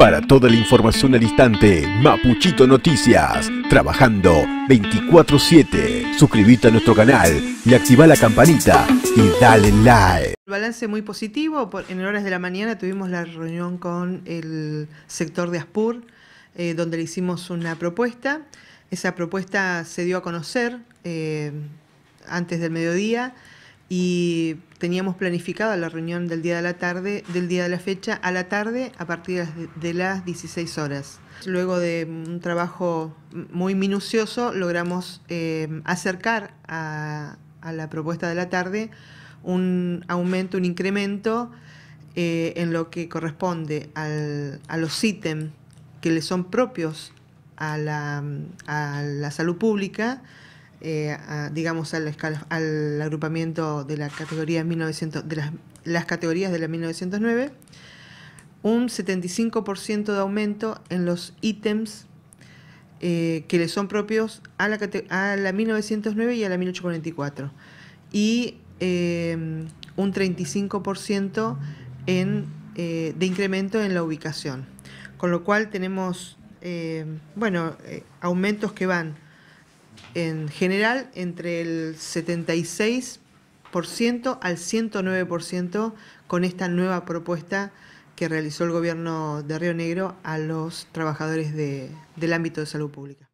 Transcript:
Para toda la información al instante, Mapuchito Noticias, trabajando 24-7. Suscríbete a nuestro canal y activa la campanita y dale like. El balance muy positivo, en horas de la mañana tuvimos la reunión con el sector de Aspur, eh, donde le hicimos una propuesta. Esa propuesta se dio a conocer eh, antes del mediodía y teníamos planificado la reunión del día de la tarde, del día de la fecha a la tarde a partir de las 16 horas. Luego de un trabajo muy minucioso logramos eh, acercar a, la propuesta de la tarde un aumento, un incremento eh, en lo que corresponde a los ítems que le son propios a la salud pública eh, a, digamos, al, agrupamiento de, la categoría 1900, de las, categorías de la 1909, un 75% de aumento en los ítems eh, que le son propios a la, a la 1909 y a la 1844 y em, un 35% eh, de incremento en la ubicación. Con lo cual tenemos eh, bueno, aumentos que van en general entre el 76% al 109% con esta nueva propuesta que realizó el gobierno de Río Negro a los trabajadores del ámbito de salud pública.